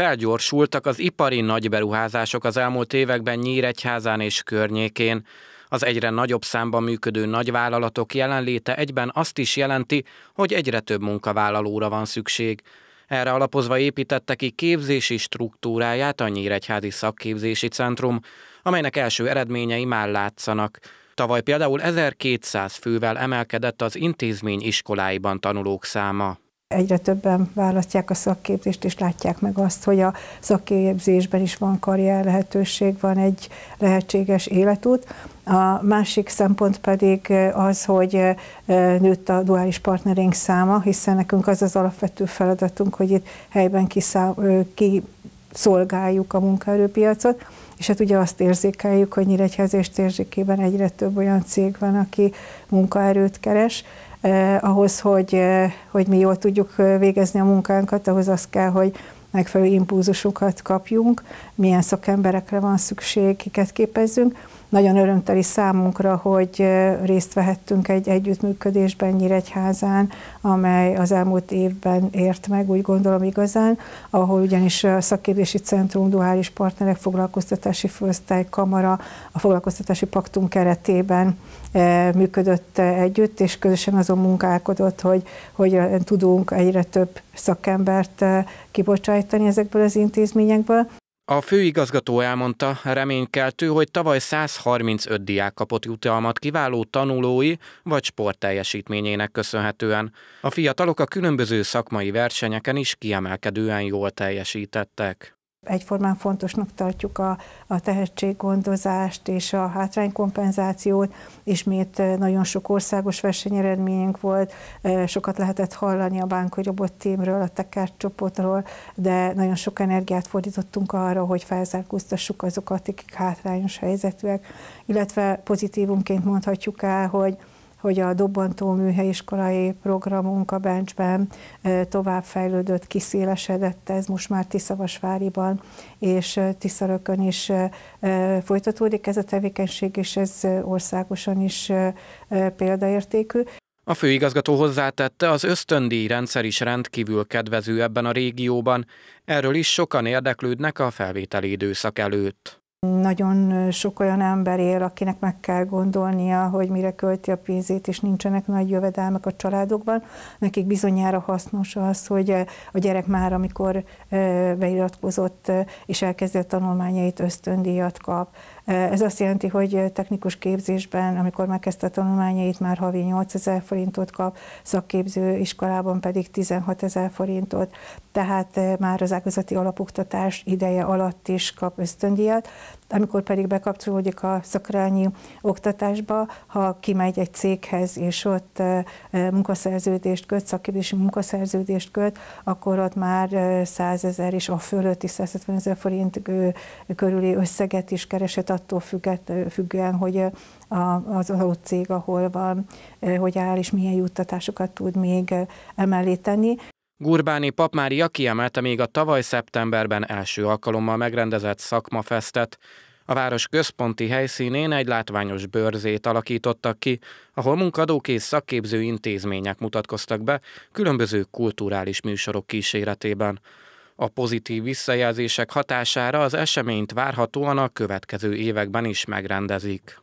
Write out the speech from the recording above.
felgyorsultak az ipari nagyberuházások az elmúlt években Nyíregyházán és környékén. Az egyre nagyobb számban működő nagyvállalatok jelenléte egyben azt is jelenti, hogy egyre több munkavállalóra van szükség. Erre alapozva építette ki képzési struktúráját a Nyíregyházi Szakképzési Centrum, amelynek első eredményei már látszanak. Tavaly például 1200 fővel emelkedett az intézmény iskoláiban tanulók száma. Egyre többen választják a szakképzést, és látják meg azt, hogy a szakképzésben is van karrier lehetőség, van egy lehetséges életút. A másik szempont pedig az, hogy eh, nőtt a duális partnerénk száma, hiszen nekünk az az alapvető feladatunk, hogy itt helyben kiszolgáljuk a munkaerőpiacot, és hát ugye azt érzékeljük, hogy Nyíregyhez és térzsékében egyre több olyan cég van, aki munkaerőt keres, eh, ahhoz, hogy, eh, hogy mi jól tudjuk eh, végezni a munkánkat, ahhoz az kell, hogy megfelelő impulzusokat kapjunk, milyen szakemberekre van szükség, kiket képezzünk, nagyon örömteli számunkra, hogy részt vehettünk egy együttműködésben Nyíregyházán, amely az elmúlt évben ért meg, úgy gondolom igazán, ahol ugyanis a szakképzési centrum, duális partnerek, foglalkoztatási főosztály, kamara a foglalkoztatási paktum keretében működött együtt, és közösen azon munkálkodott, hogy, hogy tudunk egyre több szakembert kibocsájtani ezekből az intézményekből, a főigazgató elmondta, reménykeltő, hogy tavaly 135 diák kapott jutalmat kiváló tanulói vagy sportteljesítményének köszönhetően. A fiatalok a különböző szakmai versenyeken is kiemelkedően jól teljesítettek. Egyformán fontosnak tartjuk a, a tehetséggondozást és a hátránykompenzációt. miért nagyon sok országos versenyeredményünk volt, sokat lehetett hallani a bánkori Robot témről a Tekert csoportról, de nagyon sok energiát fordítottunk arra, hogy felzárkóztassuk azokat, akik hátrányos helyzetűek, illetve pozitívunként mondhatjuk el, hogy hogy a Dobbantó Műhelyiskolai programunk a Bencsben továbbfejlődött, kiszélesedett, ez most már Tiszavasváriban és Tiszarökön is folytatódik ez a tevékenység, és ez országosan is példaértékű. A főigazgató hozzátette, az ösztöndíj rendszer is rendkívül kedvező ebben a régióban, erről is sokan érdeklődnek a felvételi időszak előtt. Nagyon sok olyan ember él, akinek meg kell gondolnia, hogy mire költi a pénzét, és nincsenek nagy jövedelmek a családokban. Nekik bizonyára hasznos az, hogy a gyerek már, amikor beiratkozott és elkezdett tanulmányait, ösztöndíjat kap. Ez azt jelenti, hogy technikus képzésben, amikor megkezdte a tanulmányait, már havi 8 ezer forintot kap, szakképző iskolában pedig 16 ezer forintot, tehát már az ágazati alapoktatás ideje alatt is kap ösztöndíjat. Amikor pedig bekapcsolódik a szakrányi oktatásba, ha kimegy egy céghez, és ott munkaszerződést köt, szakképzési munkaszerződést köt, akkor ott már 100 ezer és a fölötti 170 ezer forint körüli összeget is keresett, attól függet, függően, hogy az adott cég, ahol van, hogy áll, és milyen juttatásokat tud még emellé tenni. Gurbáni papmária kiemelte még a tavaly szeptemberben első alkalommal megrendezett szakmafestet. A város központi helyszínén egy látványos bőrzét alakítottak ki, ahol munkadók és szakképző intézmények mutatkoztak be különböző kulturális műsorok kíséretében. A pozitív visszajelzések hatására az eseményt várhatóan a következő években is megrendezik.